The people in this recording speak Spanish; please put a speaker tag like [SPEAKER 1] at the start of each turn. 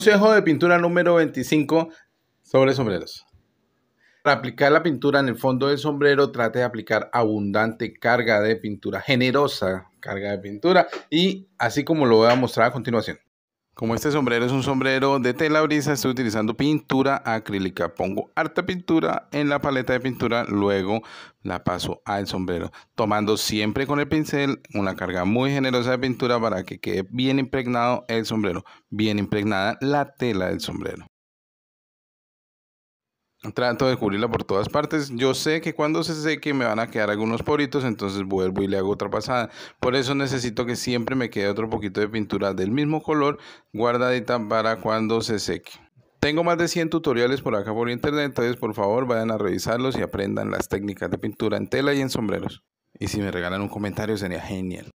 [SPEAKER 1] Consejo de pintura número 25 sobre sombreros. Para aplicar la pintura en el fondo del sombrero, trate de aplicar abundante carga de pintura, generosa carga de pintura, y así como lo voy a mostrar a continuación. Como este sombrero es un sombrero de tela brisa, estoy utilizando pintura acrílica. Pongo harta pintura en la paleta de pintura, luego la paso al sombrero, tomando siempre con el pincel una carga muy generosa de pintura para que quede bien impregnado el sombrero, bien impregnada la tela del sombrero. Trato de cubrirla por todas partes. Yo sé que cuando se seque me van a quedar algunos poritos, entonces vuelvo y le hago otra pasada. Por eso necesito que siempre me quede otro poquito de pintura del mismo color guardadita para cuando se seque. Tengo más de 100 tutoriales por acá por internet, entonces por favor vayan a revisarlos y aprendan las técnicas de pintura en tela y en sombreros. Y si me regalan un comentario sería genial.